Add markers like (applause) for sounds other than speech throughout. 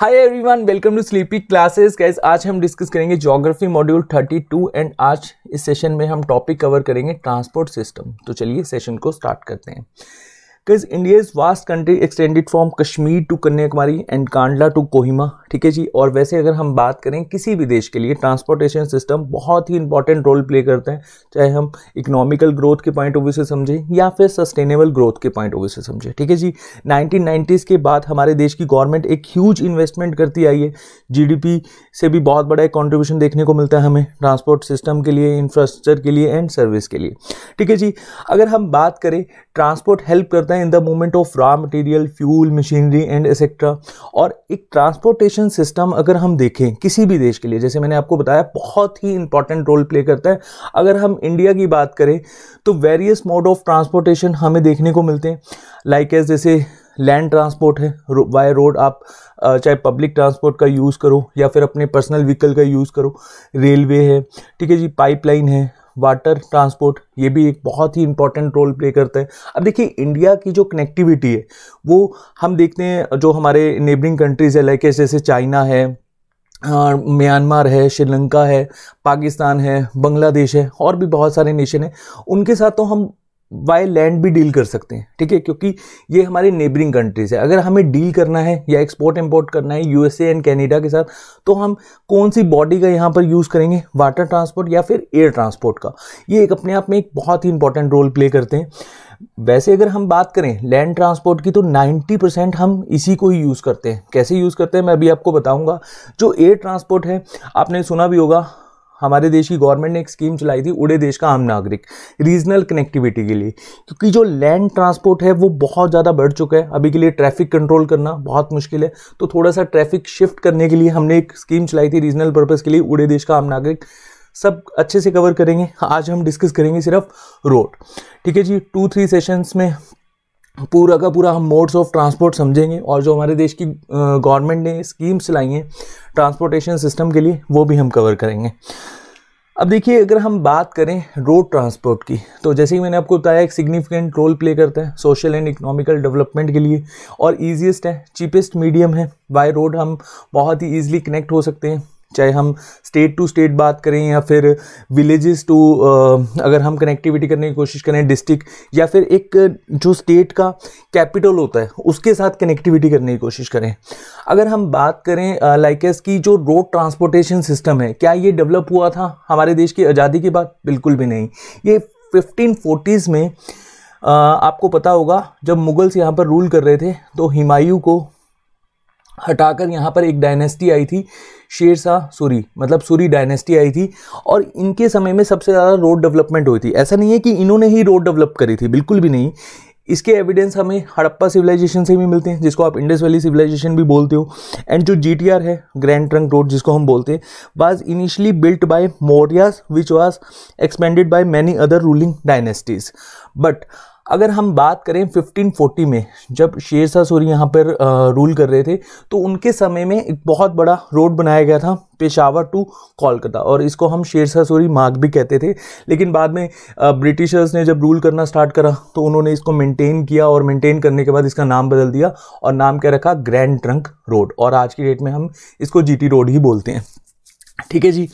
hi everyone welcome to Sleepy Classes guys आज हम discuss करेंगे ज्योग्राफी मॉड्यूल 32 एंड आज इस सेशन में हम टॉपिक कवर करेंगे ट्रांसपोर्ट सिस्टम तो चलिए सेशन को स्टार्ट करते हैं because is vast country extended from Kashmir to Kanyakumari and Kandla to Kohima ठीक है जी और वैसे अगर हम बात करें किसी भी देश के लिए ट्रांसपोर्टेशन सिस्टम बहुत ही इंपॉर्टेंट रोल प्ले करते हैं चाहे हम इकोनॉमिकल ग्रोथ के पॉइंट ऑफ व्यू से समझें या फिर सस्टेनेबल ग्रोथ के पॉइंट ऑफ व्यू से समझें ठीक है जी नाइनटीन के बाद हमारे देश की गवर्नमेंट एक ह्यूज इन्वेस्टमेंट करती आई है जी से भी बहुत बड़ा एक कॉन्ट्रीब्यूशन देखने को मिलता है हमें ट्रांसपोर्ट सिस्टम के लिए इंफ्रास्ट्रक्चर के लिए एंड सर्विस के लिए ठीक है जी अगर हम बात करें ट्रांसपोर्ट हेल्प करता सकता है in the movement of raw material fuel machinery and etcetera और एक ट्रांसपोर्टेशन सिस्टम अगर हम देखें किसी भी देश के लिए जैसे मैंने आपको बताया बहुत ही इंपॉर्टेंट रोल प्ले करता है अगर हम इंडिया की बात करें तो वेरियस मोड ऑफ ट्रांसपोर्टेशन हमें देखने को मिलते हैं लाइक like एज जैसे लैंड ट्रांसपोर्ट है वाई रोड आप चाहे पब्लिक ट्रांसपोर्ट का यूज़ करो या फिर अपने पर्सनल व्हीकल का यूज़ करो रेलवे है ठीक है जी पाइपलाइन है वाटर ट्रांसपोर्ट ये भी एक बहुत ही इंपॉर्टेंट रोल प्ले करते हैं अब देखिए इंडिया की जो कनेक्टिविटी है वो हम देखते हैं जो हमारे नेबरिंग कंट्रीज़ है लाइक जैसे चाइना है म्यांमार है श्रीलंका है पाकिस्तान है बांग्लादेश है और भी बहुत सारे नेशन हैं उनके साथ तो हम बाय लैंड भी डील कर सकते हैं ठीक है क्योंकि ये हमारे नेबरिंग कंट्रीज है अगर हमें डील करना है या एक्सपोर्ट इम्पोर्ट करना है यूएसए एंड कैनेडा के साथ तो हम कौन सी बॉडी का यहाँ पर यूज़ करेंगे वाटर ट्रांसपोर्ट या फिर एयर ट्रांसपोर्ट का ये एक अपने आप में एक बहुत ही इंपॉर्टेंट रोल प्ले करते हैं वैसे अगर हम बात करें लैंड ट्रांसपोर्ट की तो 90 परसेंट हम इसी को ही यूज़ करते हैं कैसे यूज़ करते हैं मैं अभी आपको बताऊंगा जो एयर ट्रांसपोर्ट है आपने सुना भी होगा हमारे देश की गवर्नमेंट ने एक स्कीम चलाई थी उड़े देश का आम नागरिक रीजनल कनेक्टिविटी के लिए क्योंकि जो लैंड ट्रांसपोर्ट है वो बहुत ज़्यादा बढ़ चुका है अभी के लिए ट्रैफिक कंट्रोल करना बहुत मुश्किल है तो थोड़ा सा ट्रैफिक शिफ्ट करने के लिए हमने एक स्कीम चलाई थी रीजनल पर्पज़ के लिए उड़े देश का आम नागरिक सब अच्छे से कवर करेंगे आज हम डिस्कस करेंगे सिर्फ रोड ठीक है जी टू थ्री सेशंस में पूरा का पूरा हम मोड्स ऑफ ट्रांसपोर्ट समझेंगे और जो हमारे देश की गवर्नमेंट ने स्कीम्स लाई हैं ट्रांसपोर्टेशन सिस्टम के लिए वो भी हम कवर करेंगे अब देखिए अगर हम बात करें रोड ट्रांसपोर्ट की तो जैसे ही मैंने आपको बताया एक सिग्निफिकेंट रोल प्ले करता है सोशल एंड इकोनॉमिकल डेवलपमेंट के लिए और ईजीएसट है चीपेस्ट मीडियम है बाय रोड हम बहुत ही ईजिली कनेक्ट हो सकते हैं चाहे हम स्टेट टू स्टेट बात करें या फिर विलेजेस टू अगर हम कनेक्टिविटी करने की कोशिश करें डिस्ट्रिक्ट या फिर एक जो स्टेट का कैपिटल होता है उसके साथ कनेक्टिविटी करने की कोशिश करें अगर हम बात करें लाइकेस की जो रोड ट्रांसपोर्टेशन सिस्टम है क्या ये डेवलप हुआ था हमारे देश की आज़ादी के बाद बिल्कुल भी नहीं ये फिफ्टीन फोर्टीज़ में आ, आपको पता होगा जब मुगल्स यहाँ पर रूल कर रहे थे तो हिमायू को हटाकर यहाँ पर एक डायनेस्टी आई थी शेर शाह सूरी मतलब सूरी डायनेस्टी आई थी और इनके समय में सबसे ज़्यादा रोड डेवलपमेंट हुई थी ऐसा नहीं है कि इन्होंने ही रोड डेवलप करी थी बिल्कुल भी नहीं इसके एविडेंस हमें हड़प्पा सिविलाइजेशन से भी मिलते हैं जिसको आप इंडस वैली सिविलाइजेशन भी बोलते हो एंड जो जी है ग्रैंड ट्रंक रोड जिसको हम बोलते हैं was initially built by Mauryas which was expanded by many other ruling dynasties but अगर हम बात करें 1540 में जब शेर शाह सूरी यहाँ पर रूल कर रहे थे तो उनके समय में एक बहुत बड़ा रोड बनाया गया था पेशावर टू कोलकाता और इसको हम शेर शाह सूरी मार्ग भी कहते थे लेकिन बाद में ब्रिटिशर्स ने जब रूल करना स्टार्ट करा तो उन्होंने इसको मेंटेन किया और मेंटेन करने के बाद इसका नाम बदल दिया और नाम क्या रखा ग्रैंड ट्रंक रोड और आज की डेट में हम इसको जी रोड ही बोलते हैं ठीक है जी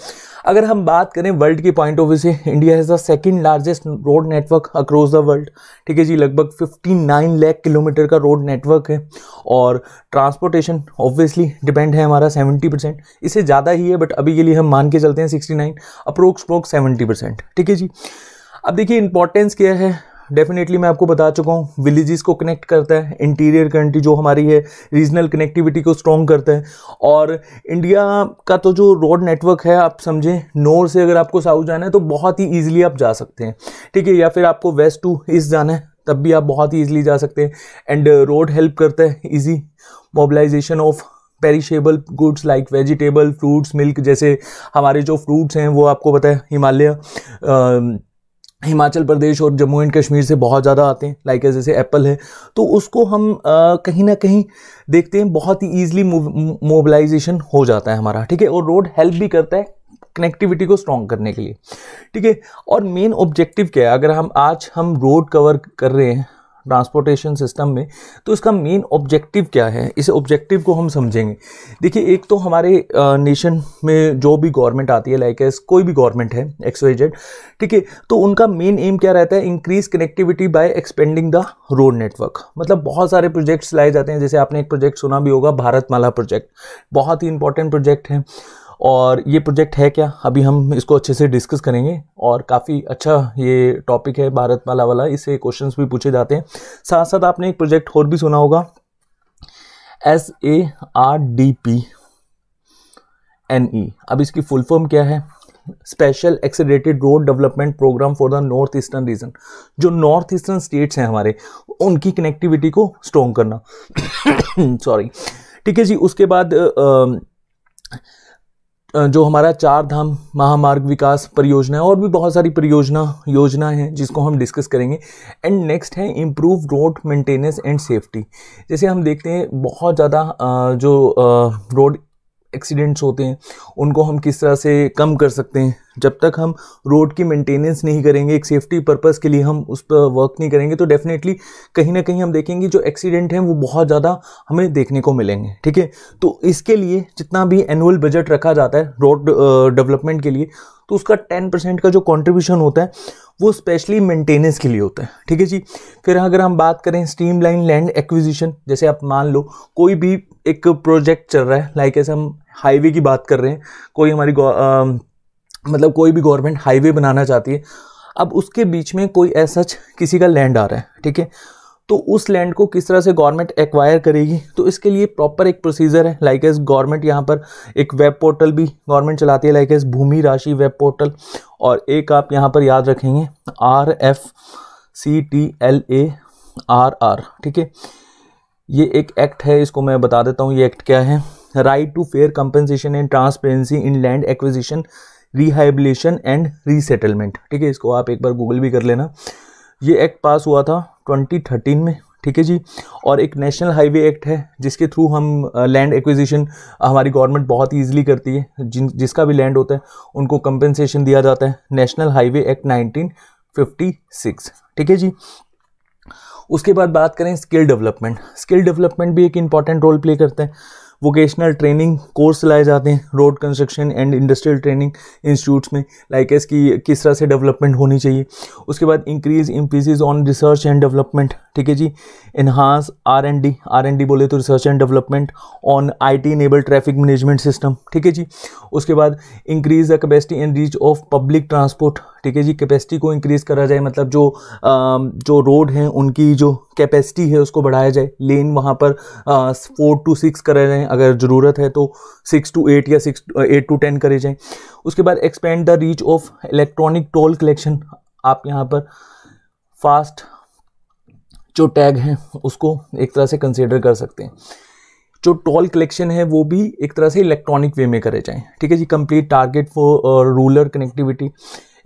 अगर हम बात करें वर्ल्ड के पॉइंट ऑफ व्यू से India has the second largest road network across the world ठीक है जी लगभग 59 लैख किलोमीटर का रोड नेटवर्क है और ट्रांसपोर्टेशन ऑब्वियसली डिपेंड है हमारा 70 परसेंट इससे ज़्यादा ही है बट अभी के लिए हम मान के चलते हैं 69 अप्रोक्स अप्रोक्स सेवेंटी परसेंट ठीक है जी अब देखिए इंपॉर्टेंस क्या है डेफिनेटली मैं आपको बता चुका हूँ विलेजेस को कनेक्ट करता है इंटीरियर कंट्री जो हमारी है रीजनल कनेक्टिविटी को स्ट्रॉन्ग करता है और इंडिया का तो जो रोड नेटवर्क है आप समझें नॉर्थ से अगर आपको साउथ जाना है तो बहुत ही ईजिली आप जा सकते हैं ठीक है या फिर आपको वेस्ट टू ईस्ट जाना है तब भी आप बहुत ही ईजिली जा सकते हैं एंड रोड हेल्प करता है easy mobilisation of perishable goods like vegetable fruits milk जैसे हमारे जो फ्रूट्स हैं वो आपको पता है हिमालय हिमाचल प्रदेश और जम्मू एंड कश्मीर से बहुत ज़्यादा आते हैं लाइक जैसे एप्पल है तो उसको हम कहीं ना कहीं देखते हैं बहुत ही ईजिली मोबिलाइजेशन हो जाता है हमारा ठीक है और रोड हेल्प भी करता है कनेक्टिविटी को स्ट्रॉन्ग करने के लिए ठीक है और मेन ऑब्जेक्टिव क्या है अगर हम आज हम रोड कवर कर रहे हैं ट्रांसपोर्टेशन सिस्टम में तो इसका मेन ऑब्जेक्टिव क्या है इस ऑब्जेक्टिव को हम समझेंगे देखिए एक तो हमारे नेशन में जो भी गवर्नमेंट आती है लाइक एस कोई भी गवर्नमेंट है एक्स वाई जेड ठीक है तो उनका मेन एम क्या रहता है increase connectivity by expanding the road network मतलब बहुत सारे प्रोजेक्ट्स लाए जाते हैं जैसे आपने एक प्रोजेक्ट सुना भी होगा भारतमाला प्रोजेक्ट बहुत ही इंपॉर्टेंट प्रोजेक्ट है और ये प्रोजेक्ट है क्या अभी हम इसको अच्छे से डिस्कस करेंगे और काफ़ी अच्छा ये टॉपिक है भारत माला वाला इससे क्वेश्चंस भी पूछे जाते हैं साथ साथ आपने एक प्रोजेक्ट और भी सुना होगा S A R D P N E अब इसकी फुल फॉर्म क्या है special accelerated road development programme for the north eastern region जो नॉर्थ ईस्टर्न स्टेट्स हैं हमारे उनकी कनेक्टिविटी को स्ट्रॉन्ग करना सॉरी (coughs) ठीक है जी उसके बाद आ, जो हमारा चार धाम महामार्ग विकास परियोजना है और भी बहुत सारी परियोजना योजना है जिसको हम डिस्कस करेंगे एंड नेक्स्ट है improve road maintenance and safety जैसे हम देखते हैं बहुत ज़्यादा जो रोड एक्सीडेंट्स होते हैं उनको हम किस तरह से कम कर सकते हैं जब तक हम रोड की मेंटेनेंस नहीं करेंगे एक सेफ्टी पर्पस के लिए हम उस पर वर्क नहीं करेंगे तो डेफिनेटली कहीं ना कहीं हम देखेंगे जो एक्सीडेंट हैं वो बहुत ज़्यादा हमें देखने को मिलेंगे ठीक है तो इसके लिए जितना भी एनुअल बजट रखा जाता है रोड डेवलपमेंट के लिए तो उसका टेन परसेंट का जो कॉन्ट्रीब्यूशन होता है वो स्पेशली मेंटेनेंस के लिए होता है ठीक है जी फिर अगर हम बात करें स्ट्रीम लाइन लैंड एक्विजिशन जैसे आप मान लो कोई भी एक प्रोजेक्ट चल रहा है लाइक ऐसे हम हाईवे की बात कर रहे हैं कोई हमारी मतलब कोई भी गवर्नमेंट हाईवे बनाना चाहती है अब उसके बीच में कोई ऐसा किसी का लैंड आ रहा है ठीक है तो उस लैंड को किस तरह से गवर्नमेंट एक्वायर करेगी तो इसके लिए प्रॉपर एक प्रोसीजर है लाइक एज गवर्नमेंट यहाँ पर एक वेब पोर्टल भी गवर्नमेंट चलाती है लाइक एज भूमि राशि वेब पोर्टल और एक आप यहाँ पर याद रखेंगे R F C T L A R R ठीक है ये एक एक्ट है इसको मैं बता देता हूँ ये एक्ट क्या है right to fair compensation and transparency in land acquisition rehabilitation and resettlement ठीक है इसको आप एक बार गूगल भी कर लेना ये एक्ट पास हुआ था 2013 में ठीक है जी और एक नेशनल हाईवे एक्ट है जिसके थ्रू हम लैंड uh, एक्विजिशन uh, हमारी गवर्नमेंट बहुत ईजिली करती है जिन जिसका भी लैंड होता है उनको कंपेंसेशन दिया जाता है नेशनल हाईवे एक्ट 1956 ठीक है जी उसके बाद बात करें स्किल डेवलपमेंट स्किल डेवलपमेंट भी एक इम्पॉर्टेंट रोल प्ले करते हैं वोकेशनल ट्रेनिंग कोर्स लाए जाते हैं road construction and industrial training institutes में लाइक एस की किस तरह से डेवलपमेंट होनी चाहिए उसके बाद increase emphasis on research and development ठीक है जी enhance R and D R and D बोले तो research and development on I T enable traffic management system ठीक है जी उसके बाद increase the capacity and reach of public transport ठीक है जी कैपेसिटी को इंक्रीज़ करा जाए मतलब जो जो रोड हैं उनकी जो कैपेसिटी है उसको बढ़ाया जाए लेन वहाँ पर फोर टू सिक्स करा जाए अगर ज़रूरत है तो सिक्स टू एट या सिक्स एट टू टेन करे जाएँ उसके बाद expand the reach of electronic toll collection आप यहाँ पर फास्ट जो टैग हैं उसको एक तरह से कंसिडर कर सकते हैं जो टोल कलेक्शन है वो भी एक तरह से इलेक्ट्रॉनिक वे में करे जाएँ ठीक है जी complete target for rural connectivity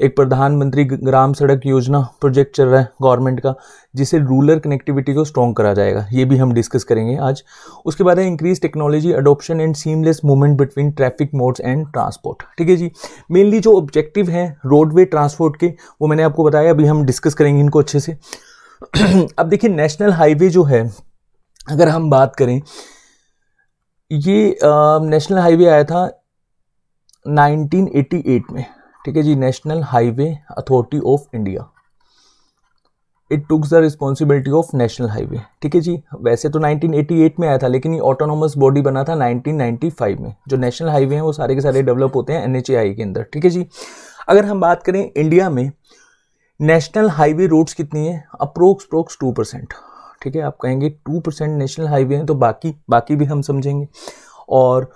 एक प्रधानमंत्री ग्राम सड़क योजना प्रोजेक्ट चल रहा है गवर्नमेंट का जिसे रूरल कनेक्टिविटी को स्ट्रॉन्ग करा जाएगा ये भी हम डिस्कस करेंगे आज उसके बाद है increase technology adoption and seamless movement between traffic modes and transport ठीक है जी मेनली जो ऑब्जेक्टिव हैं रोडवे ट्रांसपोर्ट के वो मैंने आपको बताया अभी हम डिस्कस करेंगे इनको अच्छे से (clears throat) अब देखिए नेशनल हाईवे जो है अगर हम बात करें ये नेशनल हाईवे आया था 1988 में ठीक है जी national highway authority of India it takes the responsibility of national highway ठीक है जी वैसे तो 1988 में आया था लेकिन ये ऑटोनोमस बॉडी बना था 1995 में जो नेशनल हाईवे हैं वो सारे के सारे डेवलप होते हैं एन के अंदर ठीक है जी अगर हम बात करें इंडिया में नेशनल हाईवे रोड्स कितनी है अप्रोक्स प्रोक्स टू परसेंट ठीक है आप कहेंगे टू परसेंट नेशनल हाईवे हैं तो बाकी बाकी भी हम समझेंगे और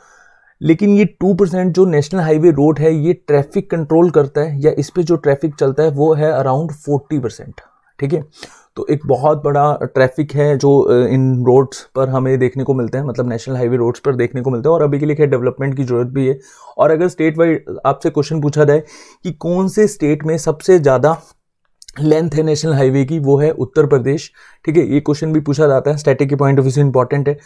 लेकिन ये टू परसेंट जो नेशनल हाईवे रोड है ये ट्रैफिक कंट्रोल करता है या इस पर जो ट्रैफिक चलता है वो है अराउंड फोर्टी परसेंट ठीक है तो एक बहुत बड़ा ट्रैफिक है जो इन रोड्स पर हमें देखने को मिलते हैं मतलब नेशनल हाईवे रोड्स पर देखने को मिलते हैं और अभी के लिए खैर डेवलपमेंट की ज़रूरत भी है और अगर स्टेट वाइड आपसे क्वेश्चन पूछा जाए कि कौन से स्टेट में सबसे ज़्यादा लेंथ है नेशनल हाईवे की वो है उत्तर प्रदेश ठीक है ये क्वेश्चन भी पूछा जाता है स्टैटिक के पॉइंट ऑफ व्यू से इंपॉर्टेंट है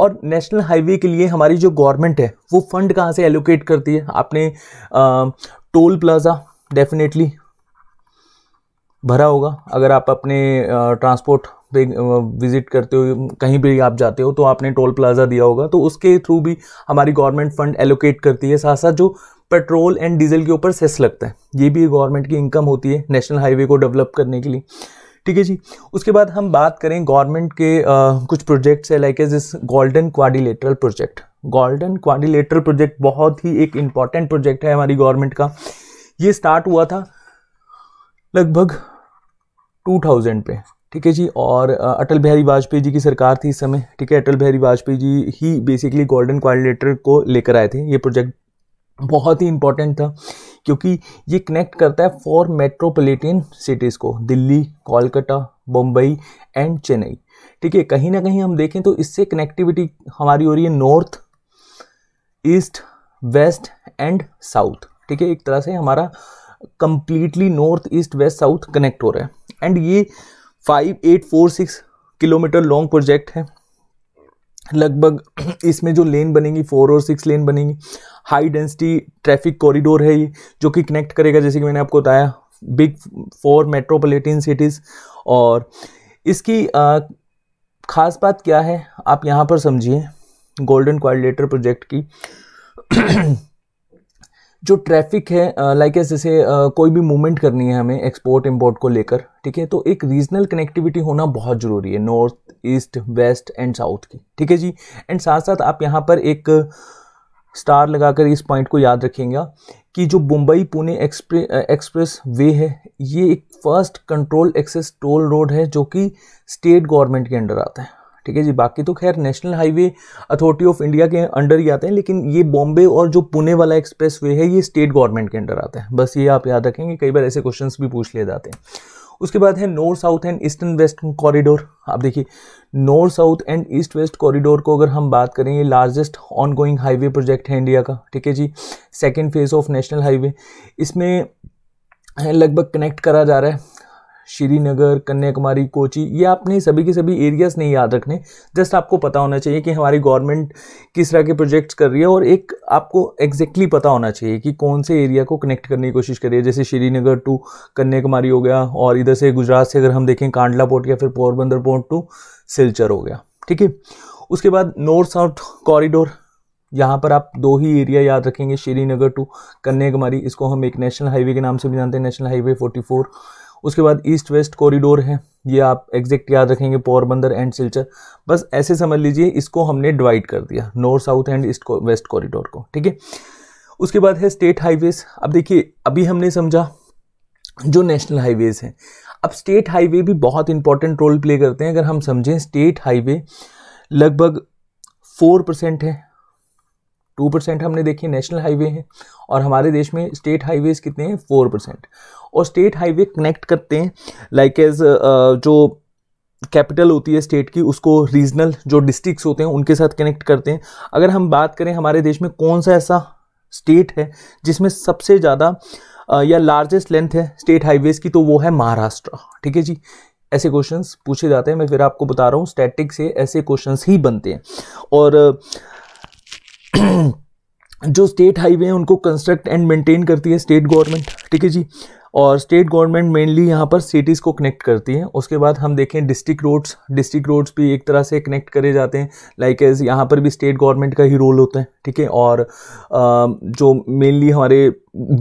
और नेशनल हाईवे के लिए हमारी जो गवर्नमेंट है वो फंड कहाँ से एलोकेट करती है आपने टोल प्लाज़ा डेफिनेटली भरा होगा अगर आप अपने ट्रांसपोर्ट पे विज़िट करते हो कहीं भी आप जाते हो तो आपने टोल प्लाज़ा दिया होगा तो उसके थ्रू भी हमारी गवर्नमेंट फ़ंड एलोकेट करती है साथ साथ जो पेट्रोल एंड डीजल के ऊपर सेस लगता है ये भी गवर्नमेंट की इनकम होती है नेशनल हाईवे को डेवलप करने के लिए ठीक है जी उसके बाद हम बात करें गवर्नमेंट के आ, कुछ प्रोजेक्ट्स है लाइक एज इस golden quadrilateral project golden quadrilateral project बहुत ही एक इम्पॉर्टेंट प्रोजेक्ट है हमारी गवर्नमेंट का ये स्टार्ट हुआ था लगभग 2000 पे ठीक है जी और अटल बिहारी वाजपेयी जी की सरकार थी इस समय ठीक है अटल बिहारी वाजपेयी जी ही बेसिकली गोल्डन क्वारिलेटर को लेकर आए थे ये प्रोजेक्ट बहुत ही इंपॉर्टेंट था क्योंकि ये कनेक्ट करता है फोर मेट्रोपोलिटन सिटीज़ को दिल्ली कोलकाता बम्बई एंड चेन्नई ठीक है कहीं ना कहीं हम देखें तो इससे कनेक्टिविटी हमारी हो रही है north east west and south ठीक है एक तरह से हमारा completely north east west south connect हो रहा है एंड ये five eight four six kilometre long project है लगभग इसमें जो लेन बनेगी फोर और सिक्स लेन बनेगी हाई डेंसिटी ट्रैफिक कॉरिडोर है ये जो कि कनेक्ट करेगा जैसे कि मैंने आपको बताया बिग फोर मेट्रोपॉलिटन सिटीज़ और इसकी आ, खास बात क्या है आप यहाँ पर समझिए गोल्डन क्वारिलेटर प्रोजेक्ट की जो ट्रैफिक है लाइक like जैसे कोई भी मूवमेंट करनी है हमें एक्सपोर्ट इम्पोर्ट को लेकर ठीक है तो एक रीजनल कनेक्टिविटी होना बहुत ज़रूरी है north east west and south की ठीक है जी एंड साथ साथ आप यहाँ पर एक स्टार लगाकर इस पॉइंट को याद रखेंगे कि जो मुंबई पुणे एक्सप्रेस वे है ये एक first control access toll road है जो कि स्टेट गवर्नमेंट के अंडर आता है ठीक है जी बाकी तो खैर national highway authority of India के अंडर ही आते हैं लेकिन ये बॉम्बे और जो पुणे वाला एक्सप्रेस वे है ये स्टेट गवर्नमेंट के अंडर आता है बस ये आप याद रखेंगे कई बार ऐसे क्वेश्चन भी पूछ लिए जाते हैं उसके बाद है north south and eastern west corridor आप देखिए north south and east west corridor को अगर हम बात करें ये लार्जेस्ट ऑनगोइंग हाईवे प्रोजेक्ट है इंडिया का ठीक है जी second phase of national highway इसमें लगभग कनेक्ट करा जा रहा है श्रीनगर कन्याकुमारी कोची ये आपने सभी के सभी एरियाज़ नहीं याद रखने जस्ट आपको पता होना चाहिए कि हमारी गवर्नमेंट किस तरह के प्रोजेक्ट्स कर रही है और एक आपको एग्जैक्टली पता होना चाहिए कि कौन से एरिया को कनेक्ट करने की कोशिश कर रही है जैसे श्रीनगर टू कन्याकुमारी हो गया और इधर से गुजरात से अगर हम देखें कांडला पोर्ट या फिर पोरबंदर पोर्ट टू सिलचर हो गया ठीक है उसके बाद नॉर्थ साउथ कॉरिडोर यहाँ पर आप दो ही एरिया याद रखेंगे श्रीनगर टू कन्याकुमारी इसको हम एक नेशनल हाईवे के नाम से भी जानते हैं नेशनल हाईवे 44 उसके बाद ईस्ट वेस्ट कॉरिडोर है ये आप एग्जैक्ट याद रखेंगे पोरबंदर एंड सिलचर बस ऐसे समझ लीजिए इसको हमने डिवाइड कर दिया north south and east west corridor को ठीक है उसके बाद है स्टेट हाईवेज अब देखिए अभी हमने समझा जो नेशनल हाईवेज हैं अब स्टेट हाईवे भी बहुत इंपॉर्टेंट रोल प्ले करते हैं अगर हम समझें स्टेट हाईवे लगभग फोर परसेंट है टू परसेंट हमने देखे नेशनल हाईवे हैं और हमारे देश में स्टेट हाईवेज कितने हैं फोर परसेंट और स्टेट हाईवे कनेक्ट करते हैं लाइक एज uh, जो कैपिटल होती है स्टेट की उसको रीजनल जो डिस्ट्रिक्ट्स होते हैं उनके साथ कनेक्ट करते हैं अगर हम बात करें हमारे देश में कौन सा ऐसा स्टेट है जिसमें सबसे ज़्यादा uh, या लार्जेस्ट लेंथ है स्टेट हाईवेज़ की तो वो है महाराष्ट्र ठीक है जी ऐसे क्वेश्चंस पूछे जाते हैं मैं फिर आपको बता रहा हूँ स्टैटिक से ऐसे क्वेश्चंस ही बनते हैं और जो स्टेट हाईवे हैं उनको कंस्ट्रक्ट एंड मेंटेन करती है स्टेट गवर्नमेंट ठीक है जी और स्टेट गवर्नमेंट मेनली यहाँ पर सिटीज़ को कनेक्ट करती है उसके बाद हम देखें डिस्ट्रिक्ट रोड्स डिस्ट्रिक्ट रोड्स भी एक तरह से कनेक्ट करे जाते हैं लाइक एज यहाँ पर भी स्टेट गवर्नमेंट का ही रोल होता है ठीक है और जो मेनली हमारे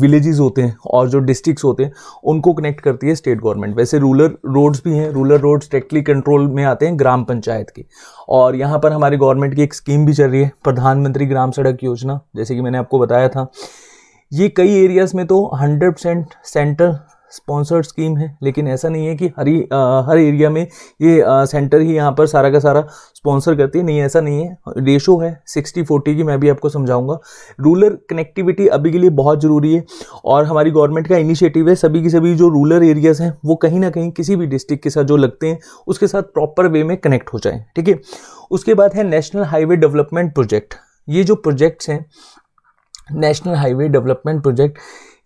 विलेजेस होते हैं और जो डिस्ट्रिक्ट्स होते हैं उनको कनेक्ट करती है स्टेट गवर्नमेंट वैसे रूलर रोड्स भी हैं रूलर रोड्स डायरेक्टली कंट्रोल में आते हैं ग्राम पंचायत के और यहाँ पर हमारे गवर्नमेंट की एक स्कीम भी चल रही है प्रधानमंत्री ग्राम सड़क योजना जैसे कि मैंने आपको बताया था ये कई एरियाज़ में तो hundred percent centre sponsored scheme है लेकिन ऐसा नहीं है कि हर हर एरिया में ये आ, सेंटर ही यहाँ पर सारा का सारा स्पॉन्सर करती है नहीं ऐसा नहीं है रेशो है सिक्सटी फोर्टी की मैं भी आपको समझाऊंगा रूरल कनेक्टिविटी अभी के लिए बहुत ज़रूरी है और हमारी गवर्नमेंट का इनिशिएटिव है सभी की सभी जो रूरल एरियाज़ हैं वो कहीं ना कहीं किसी भी डिस्ट्रिक्ट के साथ जो लगते हैं उसके साथ प्रॉपर वे में कनेक्ट हो जाए ठीक है उसके बाद है नेशनल हाईवे डेवलपमेंट प्रोजेक्ट ये जो प्रोजेक्ट्स हैं नेशनल हाईवे डेवलपमेंट प्रोजेक्ट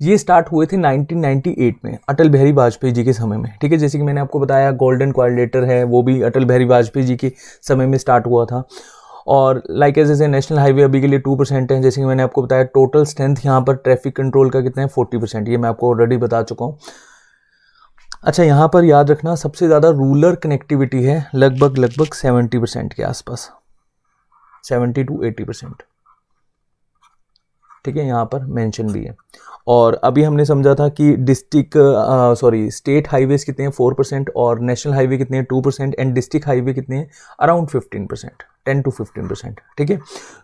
ये स्टार्ट हुए थे 1998 में अटल बिहारी वाजपेयी जी के समय में ठीक है जैसे कि मैंने आपको बताया गोल्डन क्वारिलेटर है वो भी अटल बिहारी वाजपेयी जी के समय में स्टार्ट हुआ था और लाइक एज जैसे नेशनल हाईवे अभी के लिए टू परसेंट है जैसे कि मैंने आपको बताया टोटल स्ट्रेंथ यहाँ पर ट्रैफिक कंट्रोल का कितना है फोर्टी परसेंट ये मैं आपको ऑलरेडी बता चुका हूँ अच्छा यहाँ पर याद रखना सबसे ज़्यादा रूरल कनेक्टिविटी है लगभग लगभग सेवेंटी परसेंट के आसपास सेवेंटी टू एटी परसेंट ठीक है यहाँ पर मेंशन भी है और अभी हमने समझा था कि डिस्ट्रिक्ट सॉरी स्टेट हाईवेज कितने हैं फोर परसेंट और नेशनल हाईवे कितने हैं two percent and district highway कितने हैं around fifteen percent ten to fifteen percent ठीक है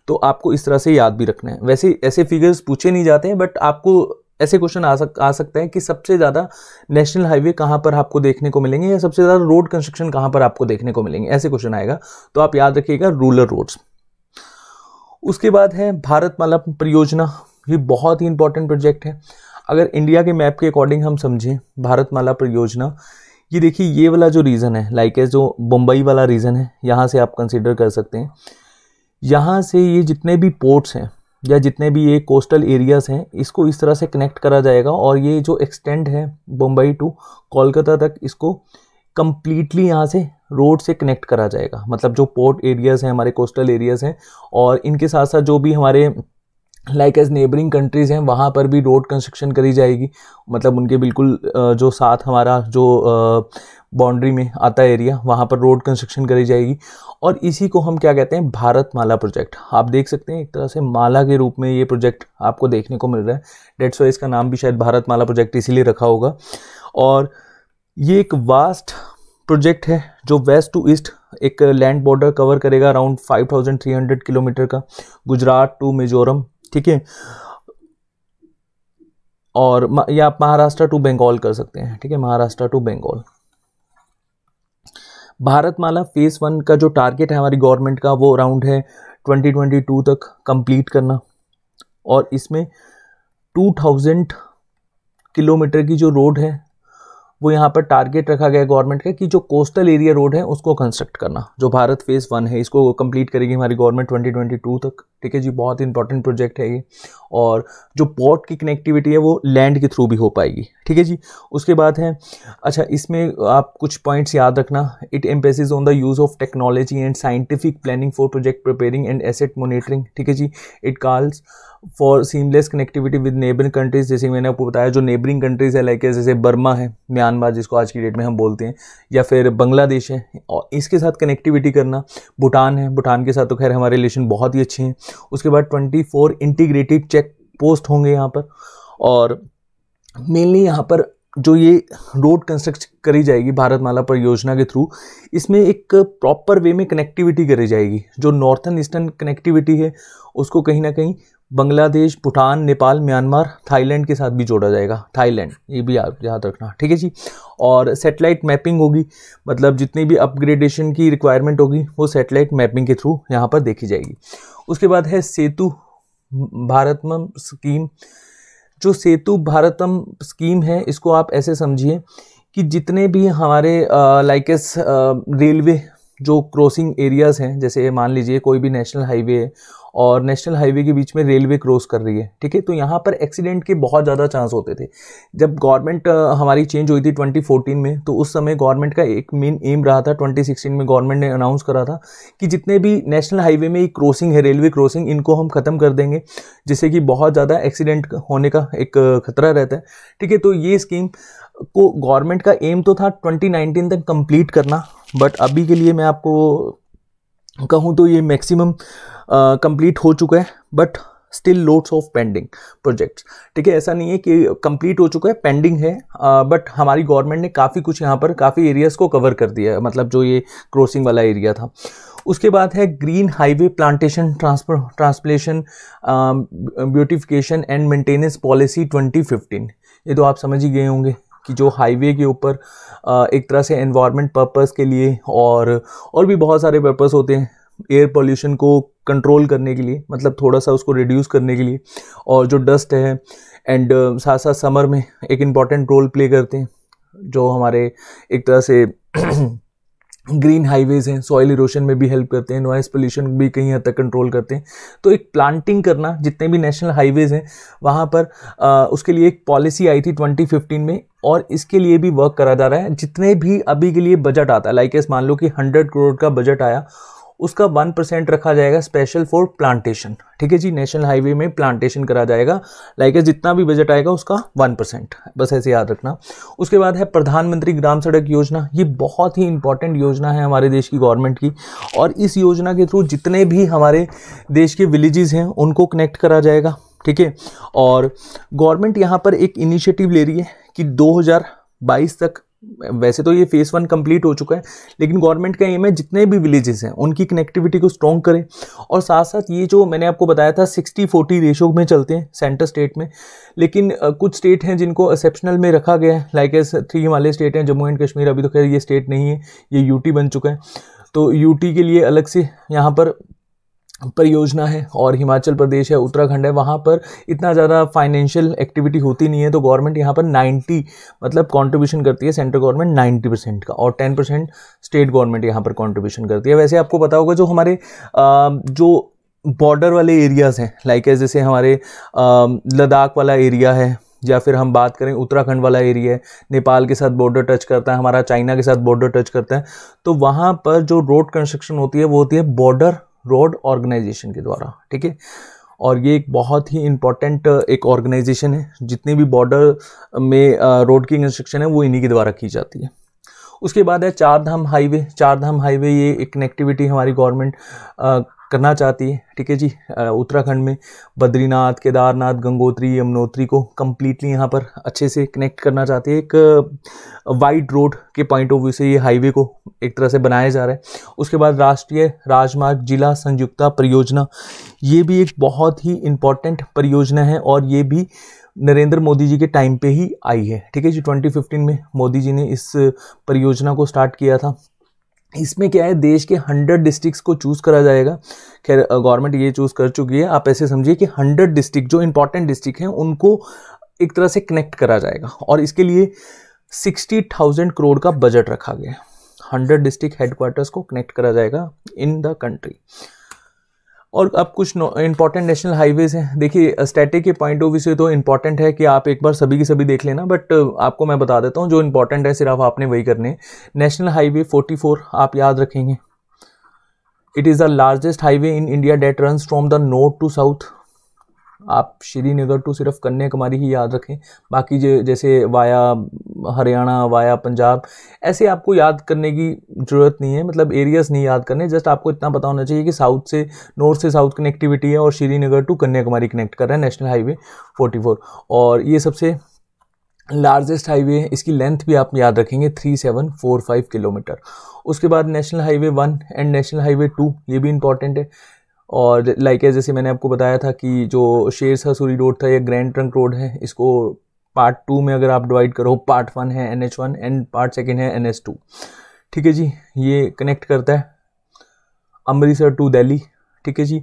तो आपको इस तरह से याद भी रखना है वैसे ऐसे फिगर्स पूछे नहीं जाते हैं बट आपको ऐसे क्वेश्चन आ सक आ सकते हैं कि सबसे ज़्यादा नेशनल हाईवे कहाँ पर आपको देखने को मिलेंगे या सबसे ज़्यादा रोड कंस्ट्रक्शन कहाँ पर आपको देखने को मिलेंगे ऐसे क्वेश्चन आएगा तो आप याद रखिएगा रूरल रोड्स उसके बाद है भारत माला परियोजना ये बहुत ही इंपॉर्टेंट प्रोजेक्ट है अगर इंडिया के मैप के अकॉर्डिंग हम समझें भारत माला परियोजना ये देखिए ये वाला जो रीज़न है लाइक like एज जो बम्बई वाला रीज़न है यहाँ से आप कंसिडर कर सकते हैं यहाँ से ये जितने भी पोर्ट्स हैं या जितने भी ये कोस्टल एरियाज़ हैं इसको इस तरह से कनेक्ट करा जाएगा और ये जो एक्सटेंड है बम्बई टू कोलकाता तक इसको कम्प्लीटली यहाँ से रोड से कनेक्ट करा जाएगा मतलब जो पोर्ट एरियाज़ हैं हमारे कोस्टल एरियाज़ हैं और इनके साथ साथ जो भी हमारे लाइक एज नेबरिंग कंट्रीज़ हैं वहाँ पर भी रोड कंस्ट्रक्शन करी जाएगी मतलब उनके बिल्कुल जो साथ हमारा जो बाउंड्री में आता एरिया वहाँ पर रोड कंस्ट्रक्शन करी जाएगी और इसी को हम क्या कहते हैं भारत माला प्रोजेक्ट आप देख सकते हैं एक तरह से माला के रूप में ये प्रोजेक्ट आपको देखने को मिल रहा है डेट्स वाइज का नाम भी शायद भारत माला प्रोजेक्ट इसीलिए रखा होगा और ये एक वास्ट प्रोजेक्ट है जो वेस्ट टू ईस्ट एक लैंड बॉर्डर कवर करेगा अराउंड 5,300 किलोमीटर का गुजरात टू मिजोरम ठीक है और या आप महाराष्ट्र टू बंगाल कर सकते हैं ठीक है Maharashtra to Bengal Bharat Mala phase one का जो टारगेट है हमारी गवर्नमेंट का वो अराउंड है 2022 तक कंप्लीट करना और इसमें 2000 किलोमीटर की जो रोड है वो यहाँ पर टारगेट रखा गया गवर्नमेंट का कि जो कोस्टल एरिया रोड है उसको कंस्ट्रक्ट करना जो भारत फेज़ वन है इसको कंप्लीट करेगी हमारी गवर्नमेंट 2022 तक ठीक है जी बहुत इंपॉर्टेंट प्रोजेक्ट है ये और जो पोर्ट की कनेक्टिविटी है वो लैंड के थ्रू भी हो पाएगी ठीक है जी उसके बाद है अच्छा इसमें आप कुछ पॉइंट्स याद रखना it emphasis on the use of technology and scientific planning for project preparing and asset monitoring ठीक है जी it calls for seamless connectivity with neighbouring countries जैसे मैंने आपको बताया जो नेबरिंग कंट्रीज़ है लाइक जैसे बर्मा है म्यांमार जिसको आज की डेट में हम बोलते हैं या फिर बांग्लादेश है और इसके साथ कनेक्टिविटी करना भूटान है भूटान के साथ तो खैर हमारे रिलेशन बहुत ही अच्छे हैं उसके बाद 24 इंटीग्रेटेड चेक पोस्ट होंगे यहाँ पर और मेनली यहाँ पर जो ये रोड कंस्ट्रक्ट करी जाएगी भारत माला परियोजना के थ्रू इसमें एक प्रॉपर वे में कनेक्टिविटी करी जाएगी जो नॉर्थन ईस्टर्न कनेक्टिविटी है उसको कहीं ना कहीं बांग्लादेश भूटान नेपाल म्यांमार थाईलैंड के साथ भी जोड़ा जाएगा थाईलैंड ये भी आप याद रखना ठीक है जी और सेटेलाइट मैपिंग होगी मतलब जितनी भी अपग्रेडेशन की रिक्वायरमेंट होगी वो सेटेलाइट मैपिंग के थ्रू यहाँ पर देखी जाएगी उसके बाद है सेतु भारतम स्कीम जो सेतु भारतम स्कीम है इसको आप ऐसे समझिए कि जितने भी हमारे लाइकस रेलवे जो क्रॉसिंग एरियाज़ हैं जैसे मान लीजिए कोई भी नेशनल हाईवे है और नेशनल हाईवे के बीच में रेलवे क्रॉस कर रही है ठीक है तो यहाँ पर एक्सीडेंट के बहुत ज़्यादा चांस होते थे जब गवर्नमेंट हमारी चेंज हुई थी 2014 में तो उस समय गवर्नमेंट का एक मेन एम रहा था 2016 में गवर्नमेंट ने अनाउंस करा था कि जितने भी नेशनल हाईवे में क्रॉसिंग है रेलवे क्रॉसिंग इनको हम ख़त्म कर देंगे जिससे कि बहुत ज़्यादा एक्सीडेंट होने का एक खतरा रहता है ठीक है तो ये स्कीम को गवर्नमेंट का एम तो था 2019 तक कंप्लीट करना बट अभी के लिए मैं आपको कहूँ तो ये मैक्सिमम कंप्लीट हो चुका है but still loads of pending projects ठीक है ऐसा नहीं है कि कंप्लीट हो चुका है पेंडिंग है बट हमारी गवर्नमेंट ने काफ़ी कुछ यहाँ पर काफ़ी एरियाज़ को कवर कर दिया है मतलब जो ये क्रॉसिंग वाला एरिया था उसके बाद है green highway plantation transfer transplantation beautification and maintenance policy 2015 ये तो आप समझ ही गए होंगे कि जो हाईवे के ऊपर एक तरह से एनवायरनमेंट पर्पस के लिए और और भी बहुत सारे पर्पस होते हैं एयर पॉल्यूशन को कंट्रोल करने के लिए मतलब थोड़ा सा उसको रिड्यूस करने के लिए और जो डस्ट है एंड साथ साथ समर में एक इम्पॉर्टेंट रोल प्ले करते हैं जो हमारे एक तरह से ग्रीन (clears throat) हाईवेज हैं सॉइल इरोशन में भी हेल्प करते हैं नॉइस पोल्यूशन भी कहीं हद तक कंट्रोल करते हैं तो एक प्लांटिंग करना जितने भी नेशनल हाईवेज हैं वहाँ पर आ, uh, उसके लिए एक पॉलिसी आई थी 2015 में और इसके लिए भी वर्क करा जा रहा है जितने भी अभी के लिए बजट आता है लाइक एस मान लो कि 100 करोड़ का बजट आया उसका वन परसेंट रखा जाएगा स्पेशल फॉर प्लांटेशन ठीक है जी नेशनल हाईवे में प्लांटेशन करा जाएगा लाइक जितना भी बजट आएगा उसका वन परसेंट बस ऐसे याद रखना उसके बाद है प्रधानमंत्री ग्राम सड़क योजना ये बहुत ही इंपॉर्टेंट योजना है हमारे देश की गवर्नमेंट की और इस योजना के थ्रू जितने भी हमारे देश के विलेजेस हैं उनको कनेक्ट करा जाएगा ठीक है और गवर्नमेंट यहाँ पर एक इनिशिएटिव ले रही है कि 2022 तक वैसे तो ये फेज़ वन कंप्लीट हो चुका है लेकिन गवर्नमेंट का एम है जितने भी विलेजेस हैं उनकी कनेक्टिविटी को स्ट्रॉन्ग करें और साथ साथ ये जो मैंने आपको बताया था सिक्सटी फोर्टी रेशो में चलते हैं सेंटर स्टेट में लेकिन कुछ स्टेट हैं जिनको एक्सेप्शनल में रखा गया है लाइक एस थ्री वाले स्टेट हैं जम्मू एंड कश्मीर अभी तो खैर ये स्टेट नहीं है ये यूटी बन चुका है तो यूटी के लिए अलग से यहाँ पर परियोजना है और हिमाचल प्रदेश है उत्तराखंड है वहाँ पर इतना ज़्यादा फाइनेंशियल एक्टिविटी होती नहीं है तो गवर्नमेंट यहाँ पर 90 मतलब कंट्रीब्यूशन करती है सेंट्रल गवर्नमेंट 90 परसेंट का और 10 परसेंट स्टेट गवर्नमेंट यहाँ पर कंट्रीब्यूशन करती है वैसे आपको पता होगा जो हमारे जो बॉर्डर वाले एरियाज़ हैं लाइक like जैसे हमारे लद्दाख वाला एरिया है या फिर हम बात करें उत्तराखंड वाला एरिया है नेपाल के साथ बॉर्डर टच करता है हमारा चाइना के साथ बॉर्डर टच करता है तो वहाँ पर जो रोड कंस्ट्रक्शन होती है वो होती है बॉर्डर रोड ऑर्गेनाइजेशन के द्वारा ठीक है और ये एक बहुत ही इम्पॉर्टेंट uh, एक ऑर्गेनाइजेशन है जितनी भी बॉर्डर uh, में रोड uh, की कंस्ट्रक्शन है वो इन्हीं के द्वारा की जाती है उसके बाद है चारधाम हाईवे चारधाम हाईवे ये एक कनेक्टिविटी हमारी गवर्नमेंट करना चाहती है ठीक है जी उत्तराखंड में बद्रीनाथ केदारनाथ गंगोत्री यमुनोत्री को कम्प्लीटली यहाँ पर अच्छे से कनेक्ट करना चाहती है एक वाइड रोड के पॉइंट ऑफ व्यू से ये हाईवे को एक तरह से बनाया जा रहा है उसके बाद राष्ट्रीय राजमार्ग जिला संयुक्ता परियोजना ये भी एक बहुत ही इम्पॉर्टेंट परियोजना है और ये भी नरेंद्र मोदी जी के टाइम पे ही आई है ठीक है जी 2015 में मोदी जी ने इस परियोजना को स्टार्ट किया था इसमें क्या है देश के हंड्रेड डिस्ट्रिक्स को चूज़ करा जाएगा खैर गवर्नमेंट ये चूज़ कर चुकी है आप ऐसे समझिए कि हंड्रेड डिस्ट्रिक्ट जो इंपॉर्टेंट डिस्ट्रिक्ट हैं उनको एक तरह से कनेक्ट करा जाएगा और इसके लिए सिक्सटी थाउजेंड करोड़ का बजट रखा गया है हंड्रेड डिस्ट्रिक्ट हेडक्वार्टर्स को कनेक्ट करा जाएगा इन द कंट्री और अब कुछ इंपॉर्टेंट नेशनल हाईवेज हैं देखिए स्टैटिक के पॉइंट ऑफ व्यू से तो इंपॉर्टेंट है कि आप एक बार सभी की सभी देख लेना बट uh, आपको मैं बता देता हूँ जो इंपॉर्टेंट है सिर्फ आपने वही करने हैं नेशनल हाईवे 44 आप याद रखेंगे it is the largest highway in India that run from the north to south आप श्रीनगर टू सिर्फ कन्याकुमारी ही याद रखें बाकी जो जैसे वाया हरियाणा वाया पंजाब ऐसे आपको याद करने की ज़रूरत नहीं है मतलब एरियाज़ नहीं याद करने जस्ट आपको इतना पता होना चाहिए कि साउथ से नॉर्थ से साउथ कनेक्टिविटी है और श्रीनगर टू कन्याकुमारी कनेक्ट कर रहा है नेशनल हाईवे 44 और ये सबसे लार्जेस्ट हाईवे है इसकी लेंथ भी आप याद रखेंगे three seven four five kilometre उसके बाद national highway one and national highway two ये भी इंपॉर्टेंट है और लाइक जैसे मैंने आपको बताया था कि जो शेर सूरी रोड था या ग्रैंड ट्रंक रोड है इसको पार्ट टू में अगर आप डिवाइड करो पार्ट वन है N H one and part second है एन एच टू ठीक है जी ये कनेक्ट करता है अमृतसर टू दिल्ली ठीक है जी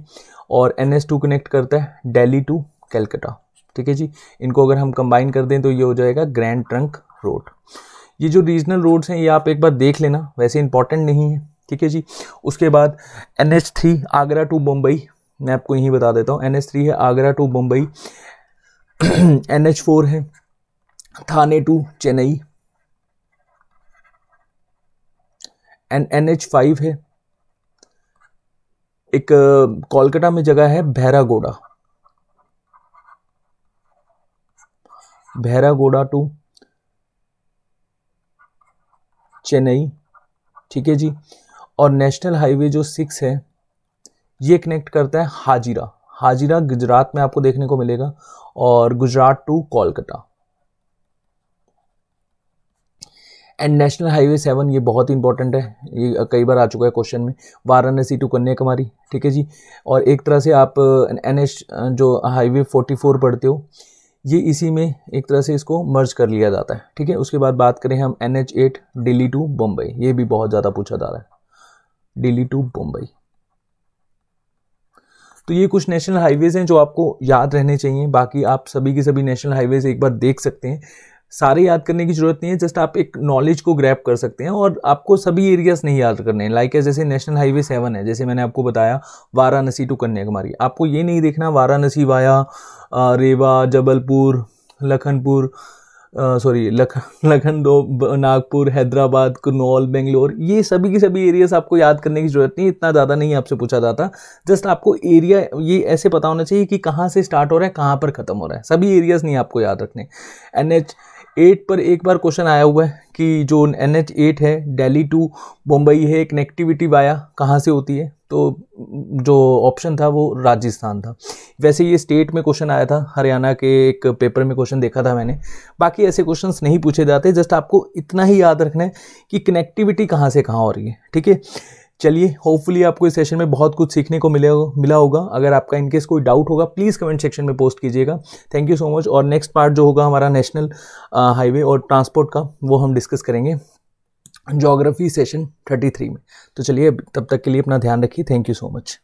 और एन एस टू कनेक्ट करता है दिल्ली टू कलकत्ता ठीक है जी इनको अगर हम कंबाइन कर दें तो ये हो जाएगा ग्रैंड ट्रंक रोड ये जो रीजनल रोड्स हैं ये आप एक बार देख लेना वैसे इंपॉर्टेंट नहीं है ठीक है जी उसके बाद N H three Agra to Mumbai मैं आपको यहीं बता देता हूँ एन एच थ्री है Agra to Bombay N H four है Thane to Chennai and N H five है एक कोलकाता में जगह है भैरागोड़ा भैरागोड़ा टू चेन्नई ठीक है जी और नेशनल हाईवे जो सिक्स है ये कनेक्ट करता है हाजीरा हाजीरा गुजरात में आपको देखने को मिलेगा और Gujarat to Kolkata and national highway seven ये बहुत ही इंपॉर्टेंट है ये कई बार आ चुका है क्वेश्चन में वाराणसी टू कन्याकुमारी ठीक है जी और एक तरह से आप एन एच जो हाईवे फोर्टी फोर पढ़ते हो ये इसी में एक तरह से इसको मर्ज कर लिया जाता है ठीक है उसके बाद बात करें हम N H eight Delhi to Bombay ये भी बहुत ज़्यादा पूछा जा रहा है डेली टू मुंबई तो ये कुछ नेशनल हाईवेज हैं जो आपको याद रहने चाहिए बाकी आप सभी के सभी नेशनल हाईवेज एक बार देख सकते हैं सारे याद करने की जरूरत नहीं है जस्ट आप एक नॉलेज को ग्रैप कर सकते हैं और आपको सभी एरियाज नहीं याद करने हैं लाइक है जैसे नेशनल हाईवे सेवन है जैसे मैंने आपको बताया वाराणसी टू कन्याकुमारी आपको ये नहीं देखना वाराणसी वाया रेवा जबलपुर लखनपुर सॉरी लख लखनऊ नागपुर हैदराबाद कन्नौल बेंगलोर ये सभी के सभी एरियाज आपको याद करने की ज़रूरत नहीं इतना ज़्यादा नहीं आपसे पूछा जाता जस्ट आपको एरिया ये ऐसे पता होना चाहिए कि कहाँ से स्टार्ट हो रहा है कहाँ पर ख़त्म हो रहा है सभी एरियाज़ नहीं आपको याद रखने एन एच एट पर एक बार क्वेश्चन आया हुआ है कि जो एन एच एट है डेली टू मुंबई है कनेक्टिविटी वाया कहाँ से होती है तो जो ऑप्शन था वो राजस्थान था वैसे ये स्टेट में क्वेश्चन आया था हरियाणा के एक पेपर में क्वेश्चन देखा था मैंने बाकी ऐसे क्वेश्चंस नहीं पूछे जाते जस्ट आपको इतना ही याद रखना है कि कनेक्टिविटी कहाँ से कहाँ हो रही है ठीक है चलिए होपफुली आपको इस सेशन में बहुत कुछ सीखने को मिले मिला होगा अगर आपका इनकेस कोई डाउट होगा प्लीज़ कमेंट सेक्शन में पोस्ट कीजिएगा थैंक यू सो मच और नेक्स्ट पार्ट जो होगा हमारा नेशनल हाईवे और ट्रांसपोर्ट का वो हम डिस्कस करेंगे जोग्राफी सेशन 33 में तो चलिए तब तक के लिए अपना ध्यान रखिए थैंक यू सो मच